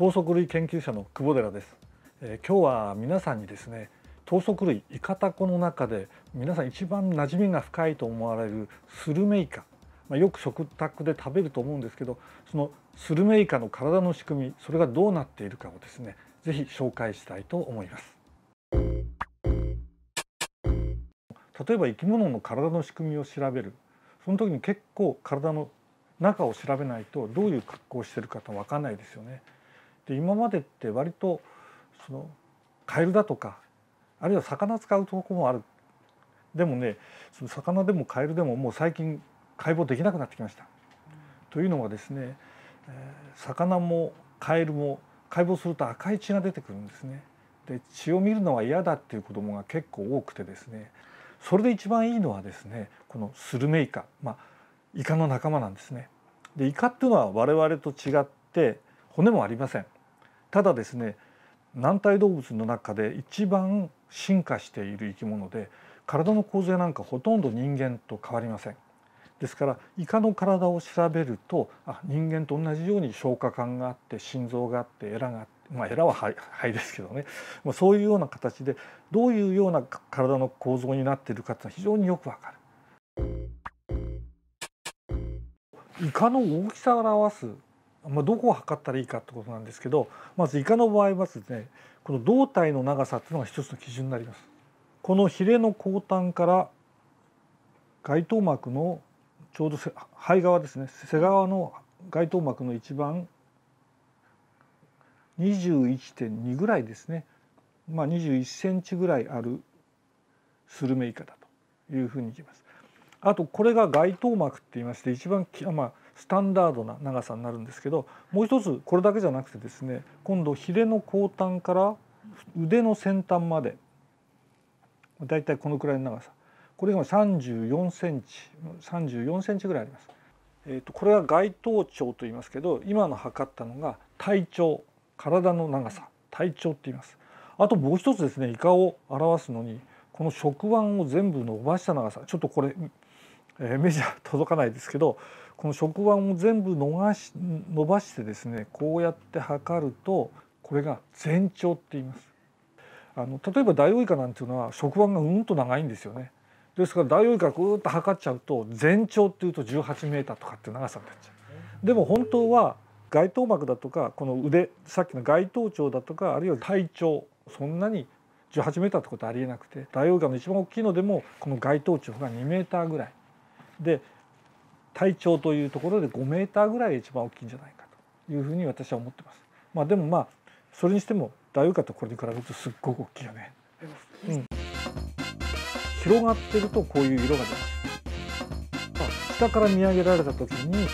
等速類研究者の久保寺です、えー、今日は皆さんにですね等速類イカタコの中で皆さん一番馴染みが深いと思われるスルメイカ、まあ、よく食卓で食べると思うんですけどそのスルメイカの体の仕組みそれがどうなっているかをですねぜひ紹介したいと思います。例えば生き物の体の仕組みを調べるその時に結構体の中を調べないとどういう格好をしているかと分かんないですよね。で今までって割とそのカエルだとかあるいは魚使うとこもあるでもねその魚でもカエルでももう最近解剖できなくなってきました。というのはですねえ魚もカエルも解剖すると赤い血が出てくるんですね。で血を見るのは嫌だっていう子どもが結構多くてですねそれで一番いいのはですねこのスルメイカ、まあ、イカの仲間なんですね。でイカっていうのは我々と違って骨もありません。ただですね軟体動物の中で一番進化している生き物で体の構成なんかほとんど人間と変わりません。ですからイカの体を調べるとあ人間と同じように消化管があって心臓があってエラがあってまあエラは肺ですけどね、まあ、そういうような形でどういうような体の構造になっているかっていうのは非常によくわかる。イカの大きさを表すまあ、どこを測ったらいいかってことなんですけどまずイカの場合はですねこの胴体の長さっていうのが一つの基準になります。このヒレの後端から外頭膜のちょうど背側ですね背側の外頭膜の一番21.2ぐらいですね、まあ、21センチぐらいあるスルメイカだというふうにいきます。あとこれが外頭膜って言いまして一番まあ、スタンダードな長さになるんですけどもう一つこれだけじゃなくてですね今度ヒレの後端から腕の先端までだいたいこのくらいの長さこれが34センチ34センチぐらいあります。えーと、これは外頭長と言いますけど今の測ったのが体長体の長さ体長って言います。あともう一つですねイカを表すのにこの触腕を全部伸ばした長さちょっとこれえー、メジャー届かないですけどこの触腕を全部逃し伸ばしてですねこうやって測るとこれが前兆って言いますあの例えばダイオウイカなんていうのは触腕がうんと長いんですよねですからダイオウイカぐーっと測っちゃうと全長っていうと18メーターとかって長さになっちゃうでも本当は外頭膜だとかこの腕さっきの外頭頂だとかあるいは体長そんなに18メーターってことはありえなくてダイオウイカの一番大きいのでもこの外頭頂が2メーターぐらいで体長というところで5メーターぐらいが一番大きいんじゃないかというふうに私は思ってます。まあ、でもまあそれにしてもダイオウイカとこれに比べるとすっごく大きいよね。うん、広がってるとこういう色が出ます。下から見上げられた時に